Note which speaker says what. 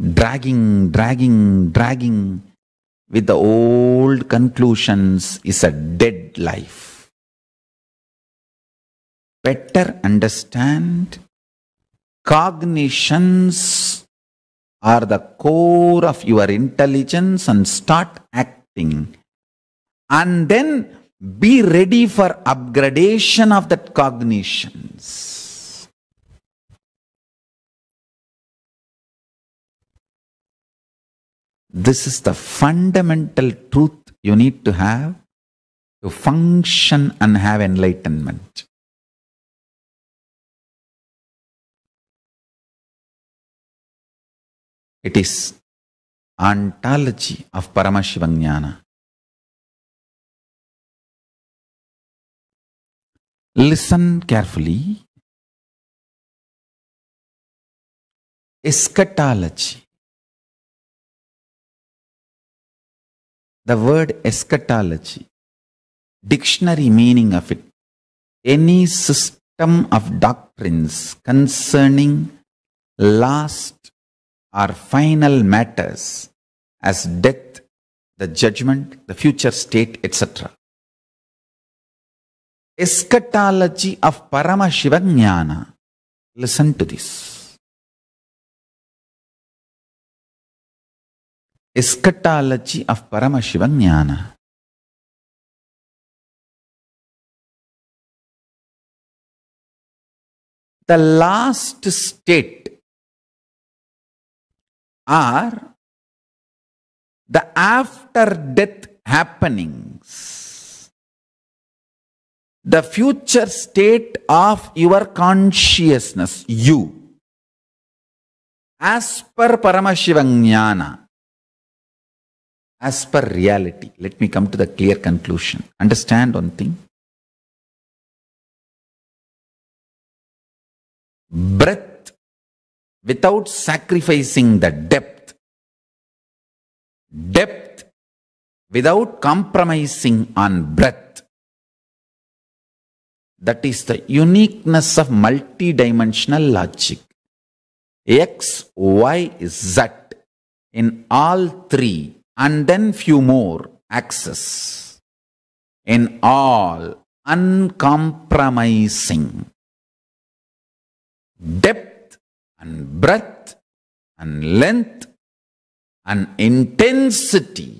Speaker 1: dragging, dragging, dragging with the old conclusions is a dead life. Better understand cognitions are the core of your intelligence and start acting. And then be ready for upgradation of that cognitions. This is the fundamental truth you need to have to function and have enlightenment.
Speaker 2: It is ontology of Paramashivanjnana. Listen carefully. Eschatology. The word eschatology,
Speaker 1: dictionary meaning of it, any system of doctrines concerning last or final matters as death, the judgment, the future state, etc. Eschatology of Paramashiva
Speaker 2: Listen to this. eschatology of Paramashiva
Speaker 1: The last state are the after death happenings, the future state of your consciousness, you, as per Paramashiva as per reality. Let me come to the clear
Speaker 2: conclusion. Understand one thing.
Speaker 1: Breath without sacrificing the depth. Depth without compromising on breath. That is the uniqueness of multidimensional logic. X, Y, Z in all three and then few more axes in all uncompromising depth and breadth and length
Speaker 2: and intensity